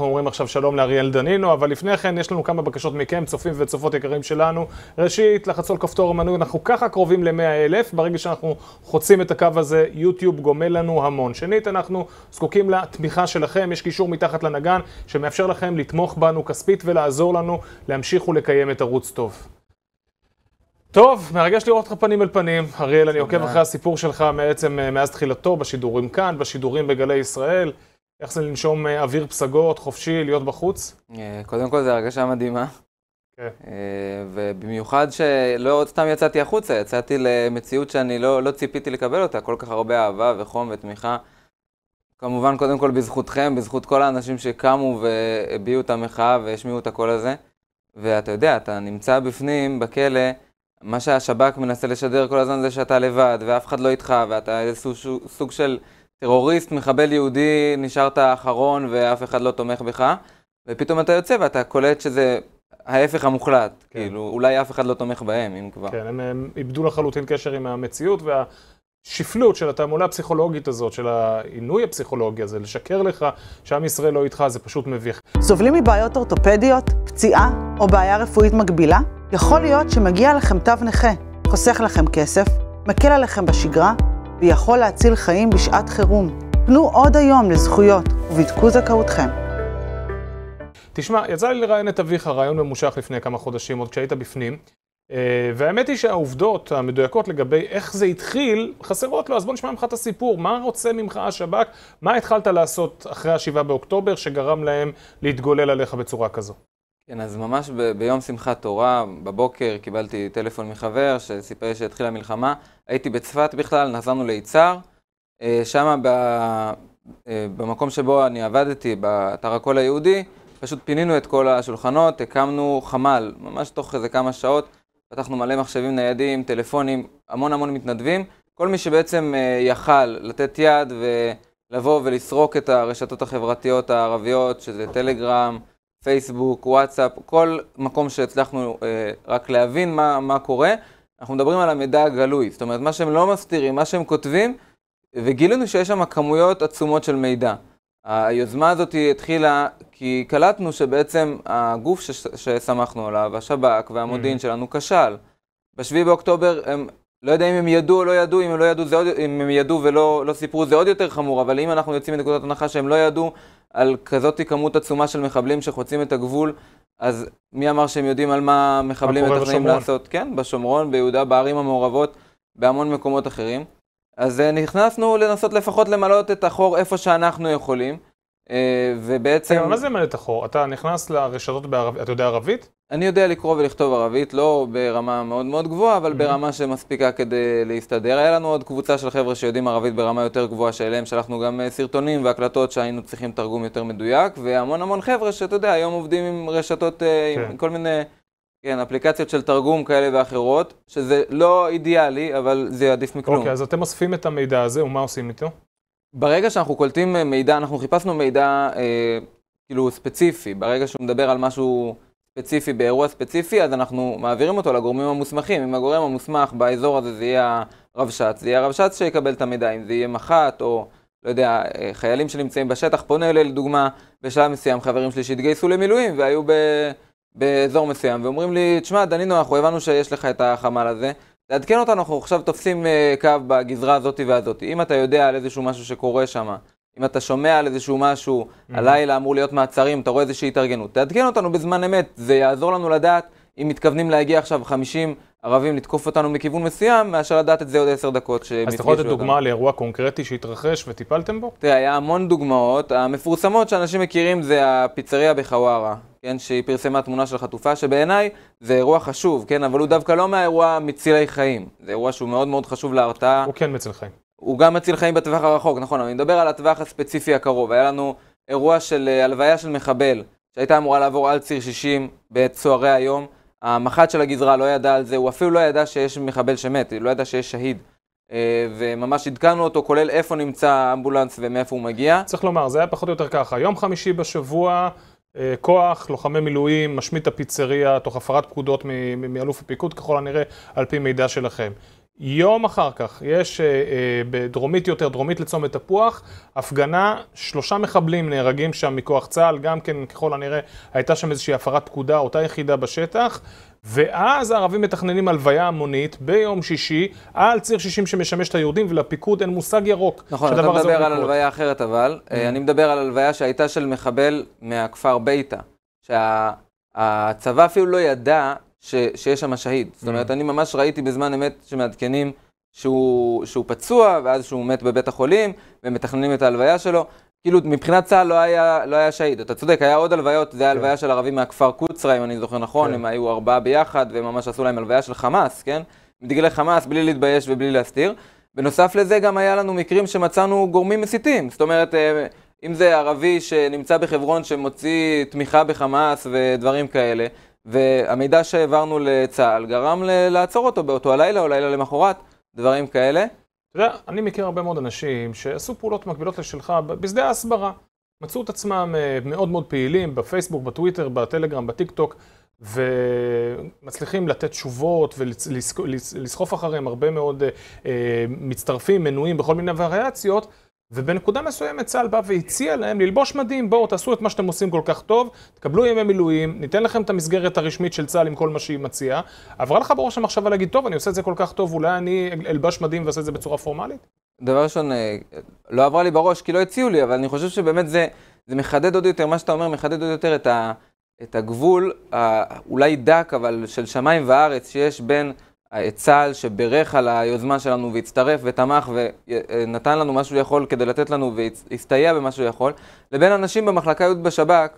אנחנו אומרים עכשיו שלום לאריאל דנינו, אבל לפני כן יש לנו כמה בקשות מכם, צופים וצופות יקרים שלנו. ראשית, לחצו על כפתור המנוי, אנחנו ככה קרובים ל 100000 ברגע שאנחנו חוצים את הקו הזה, יוטיוב גומל לנו המון. שנית, אנחנו זקוקים לתמיכה שלכם, יש קישור מתחת לנגן שמאפשר לכם לתמוך בנו כספית ולעזור לנו להמשיך ולקיים את ערוץ טוב. טוב, מרגש לראות אותך פנים אל פנים. אריאל, אני עוקב אחרי הסיפור שלך בעצם אה, מאז תחילתו, בשידורים כאן, בשידורים בגלי ישראל. איך זה לנשום אה, אוויר פסגות, חופשי, להיות בחוץ? אה, קודם כל, זו הרגשה מדהימה. כן. אה, ובמיוחד שלא סתם יצאתי החוצה, יצאתי למציאות שאני לא, לא ציפיתי לקבל אותה, כל כך הרבה אהבה וחום ותמיכה. כמובן, קודם כל בזכותכם, בזכות כל האנשים שקמו והביעו את המחאה והשמיעו את הקול הזה. ואתה יודע, אתה נמצא בפנים, בכלא, מה שהשב"כ מנסה לשדר כל הזמן זה שאתה לבד, ואף אחד לא איתך, ואתה איזה סוג של... טרוריסט, מחבל יהודי, נשארת האחרון ואף אחד לא תומך בך, ופתאום אתה יוצא ואתה קולט שזה ההפך המוחלט, כן. כאילו, אולי אף אחד לא תומך בהם, אם כבר. כן, הם, הם איבדו לחלוטין קשר עם המציאות, והשפלות של התעמולה הפסיכולוגית הזאת, של העינוי הפסיכולוגי הזה, לשקר לך שעם ישראל לא איתך, זה פשוט מביך. סובלים מבעיות אורתופדיות, פציעה או בעיה רפואית מגבילה? יכול להיות שמגיע לכם תו נכה, חוסך לכם כסף, מקל עליכם בשגרה, ויכול להציל חיים בשעת חירום. פנו עוד היום לזכויות ובדקו זכאותכם. תשמע, יצא לי לראיין את אביך, רעיון ממושך לפני כמה חודשים, עוד כשהיית בפנים. אה, והאמת היא שהעובדות המדויקות לגבי איך זה התחיל, חסרות לו, אז בוא נשמע ממך את הסיפור. מה רוצה ממך השב"כ? מה התחלת לעשות אחרי ה-7 באוקטובר שגרם להם להתגולל עליך בצורה כזו? כן, אז ממש ב- ביום שמחת תורה, בבוקר, קיבלתי טלפון מחבר שסיפר שהתחילה מלחמה. הייתי בצפת בכלל, נסענו ליצהר. אה, שם ב- אה, במקום שבו אני עבדתי, באתר הקול היהודי, פשוט פינינו את כל השולחנות, הקמנו חמ"ל, ממש תוך איזה כמה שעות. פתחנו מלא מחשבים ניידים, טלפונים, המון המון מתנדבים. כל מי שבעצם אה, יכל לתת יד ולבוא ולסרוק את הרשתות החברתיות הערביות, שזה טלגרם, פייסבוק, וואטסאפ, כל מקום שהצלחנו אה, רק להבין מה, מה קורה, אנחנו מדברים על המידע הגלוי. זאת אומרת, מה שהם לא מסתירים, מה שהם כותבים, וגילינו שיש שם כמויות עצומות של מידע. היוזמה הזאת התחילה כי קלטנו שבעצם הגוף שסמכנו עליו, השב"כ והמודיעין mm. שלנו, כשל. ב-7 באוקטובר הם, לא יודע אם הם ידעו או לא ידעו, אם הם לא ידעו, זה עוד, אם הם ידעו ולא לא סיפרו זה עוד יותר חמור, אבל אם אנחנו יוצאים מנקודת הנחה שהם לא ידעו, על כזאת כמות עצומה של מחבלים שחוצים את הגבול, אז מי אמר שהם יודעים על מה מחבלים מתכננים לעשות? כן, בשומרון, ביהודה, בערים המעורבות, בהמון מקומות אחרים. אז אה, נכנסנו לנסות לפחות למלא את החור איפה שאנחנו יכולים, אה, ובעצם... מה זה מלא את החור? אתה נכנס לרשתות, בערבית, אתה יודע ערבית? אני יודע לקרוא ולכתוב ערבית, לא ברמה מאוד מאוד גבוהה, אבל mm-hmm. ברמה שמספיקה כדי להסתדר. היה לנו עוד קבוצה של חבר'ה שיודעים ערבית ברמה יותר גבוהה, שאליהם שלחנו גם אה, סרטונים והקלטות שהיינו צריכים תרגום יותר מדויק, והמון המון חבר'ה שאתה יודע, היום עובדים עם רשתות, okay. אה, עם כן. כל מיני, כן, אפליקציות של תרגום כאלה ואחרות, שזה לא אידיאלי, אבל זה עדיף מכלום. אוקיי, okay, אז אתם אוספים את המידע הזה, ומה עושים איתו? ברגע שאנחנו קולטים אה, מידע, אנחנו חיפשנו מידע, אה, כאילו, ספציפי. ברגע שהוא מדבר על משהו... ספציפי באירוע ספציפי, אז אנחנו מעבירים אותו לגורמים המוסמכים. אם הגורם המוסמך באזור הזה זה יהיה הרבש"ץ, זה יהיה הרבש"ץ שיקבל את המידע, אם זה יהיה מח"ט או, לא יודע, אה, חיילים שנמצאים בשטח. פונה אליי לדוגמה, בשלב מסוים חברים שלי שהתגייסו למילואים והיו ב... באזור מסוים, ואומרים לי, תשמע, דנינו, אנחנו הבנו שיש לך את החמ"ל הזה, תעדכן אותנו, אנחנו עכשיו תופסים אה, קו בגזרה הזאת והזאת. אם אתה יודע על איזשהו משהו שקורה שם, אם אתה שומע על איזשהו משהו, mhm. הלילה אמור להיות מעצרים, אתה רואה איזושהי התארגנות, תעדכן אותנו בזמן אמת, זה יעזור לנו לדעת אם מתכוונים להגיע עכשיו 50 ערבים לתקוף אותנו מכיוון מסוים, מאשר לדעת את זה עוד 10 דקות שהם אז אתה יכול לתת דוגמה לאירוע קונקרטי שהתרחש וטיפלתם בו? תראה, היה המון דוגמאות. המפורסמות שאנשים מכירים זה הפיצריה בחווארה, כן, שהיא פרסמה תמונה של חטופה, שבעיניי זה אירוע חשוב, כן, אבל הוא דווקא לא מהאירוע מצילי חיים. זה אירוע שהוא מאוד מאוד חשוב להרתעה. הוא כן מציל חיים. הוא גם מציל חיים בטווח הרחוק, נכון, אני מדבר על הטווח הספציפי הקרוב. היה לנו אירוע של אה, הלוויה של מחבל, שהייתה אמורה לעבור על ציר 60 בצהרי היום. המח"ט של הגזרה לא ידע על זה, הוא אפילו לא ידע שיש מחבל שמת, הוא לא ידע שיש שהיד. אה, וממש עדכנו אותו, כולל איפה נמצא האמבולנס ומאיפה הוא מגיע. צריך לומר, זה היה פחות או יותר ככה. יום חמישי בשבוע, אה, כוח, לוחמי מילואים, משמיט הפיצריה, תוך הפרת פקודות מאלוף הפיקוד, ככל הנראה, על פי מידע שלכם. יום אחר כך, יש אה, אה, בדרומית יותר, דרומית לצומת תפוח, הפגנה, שלושה מחבלים נהרגים שם מכוח צה"ל, גם כן ככל הנראה הייתה שם איזושהי הפרת פקודה, אותה יחידה בשטח, ואז הערבים מתכננים הלוויה המונית ביום שישי על ציר 60 שמשמש את היהודים, ולפיקוד אין מושג ירוק. נכון, אתה מדבר על הלוויה אחרת אבל, mm. hmm אני מדבר על הלוויה שהייתה של מחבל מהכפר ביתא, שהצבא אפילו לא ידע ש, שיש שם שהיד. זאת אומרת, mm. אני ממש ראיתי בזמן אמת שמעדכנים שהוא, שהוא פצוע, ואז שהוא מת בבית החולים, ומתכננים את ההלוויה שלו. כאילו, מבחינת צה"ל לא היה, לא היה שהיד. אתה צודק, היה עוד הלוויות, זה היה כן. הלוויה של ערבים מהכפר קוצרה, אם אני זוכר נכון, כן. הם היו ארבעה ביחד, והם ממש עשו להם הלוויה של חמאס, כן? דגלי חמאס, בלי להתבייש ובלי להסתיר. בנוסף לזה, גם היה לנו מקרים שמצאנו גורמים מסיתים. זאת אומרת, אה, אם זה ערבי שנמצא בחברון שמוציא תמיכה בחמאס ודברים כאלה, והמידע שהעברנו לצה"ל גרם לעצור אותו באותו הלילה או לילה למחרת, דברים כאלה. אתה יודע, אני מכיר הרבה מאוד אנשים שעשו פעולות מקבילות לשלך בשדה ההסברה. מצאו את עצמם אה, מאוד מאוד פעילים בפייסבוק, בטוויטר, בטלגרם, בטיק טוק, ומצליחים לתת תשובות ולסחוף אחריהם הרבה מאוד אה, אה, מצטרפים, מנויים בכל מיני וריאציות. ובנקודה מסוימת צה"ל בא והציע להם ללבוש מדים, בואו תעשו את מה שאתם עושים כל כך טוב, תקבלו ימי מילואים, ניתן לכם את המסגרת הרשמית של צה"ל עם כל מה שהיא מציעה. עברה לך בראש המחשבה להגיד, טוב, אני עושה את זה כל כך טוב, אולי אני אלבש מדים ואעשה את זה בצורה פורמלית? דבר ראשון, אה, לא עברה לי בראש כי לא הציעו לי, אבל אני חושב שבאמת זה, זה מחדד עוד יותר, מה שאתה אומר מחדד עוד יותר את, ה, את הגבול, ה, אולי דק, אבל של שמיים וארץ, שיש בין... צה"ל שבירך על היוזמה שלנו והצטרף ותמך ונתן לנו מה שהוא יכול כדי לתת לנו והסתייע במה שהוא יכול, לבין אנשים במחלקה י' בשב"כ,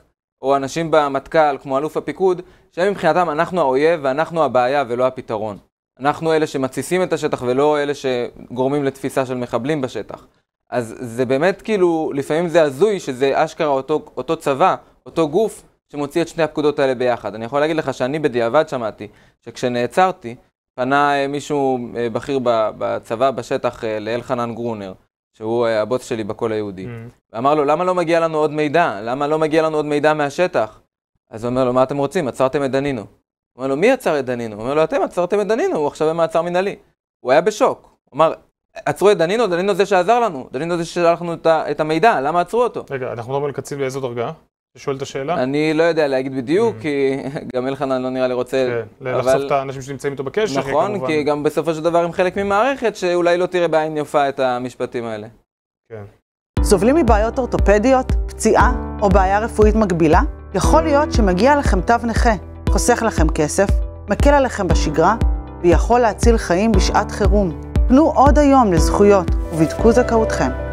או אנשים במטכ"ל, כמו אלוף הפיקוד, שהם מבחינתם אנחנו האויב ואנחנו הבעיה ולא הפתרון. אנחנו אלה שמתסיסים את השטח ולא אלה שגורמים לתפיסה של מחבלים בשטח. אז זה באמת כאילו, לפעמים זה הזוי שזה אשכרה אותו, אותו צבא, אותו גוף שמוציא את שני הפקודות האלה ביחד. אני יכול להגיד לך שאני בדיעבד שמעתי שכשנעצרתי, פנה אה, מישהו אה, בכיר בצבא, בשטח, אה, לאלחנן גרונר, שהוא הבוס שלי בקול היהודי. Mm. אמר לו, למה לא מגיע לנו עוד מידע? למה לא מגיע לנו עוד מידע מהשטח? אז הוא אומר לו, מה אתם רוצים? עצרתם את דנינו. הוא אומר לו, מי עצר את דנינו? הוא אומר לו, אתם עצרתם את דנינו, הוא עכשיו במעצר מנהלי. הוא היה בשוק. הוא אמר, עצרו את דנינו, דנינו זה שעזר לנו, דנינו זה ששלחנו את, המידע, למה עצרו אותו? רגע, אנחנו לא מדברים על קצין באיזו דרגה? שואל את השאלה? אני לא יודע להגיד בדיוק, כי גם אלחנן לא נראה לי רוצה... כן, לחשוף את האנשים שנמצאים איתו בקשר, נכון, כמובן. נכון, כי גם בסופו של דבר הם חלק ממערכת שאולי לא תראה בעין יפה את המשפטים האלה. כן. סובלים מבעיות אורתופדיות, פציעה או בעיה רפואית מגבילה? יכול להיות שמגיע לכם תו נכה, חוסך לכם כסף, מקל עליכם בשגרה ויכול להציל חיים בשעת חירום. פנו עוד היום לזכויות ובדקו זכאותכם.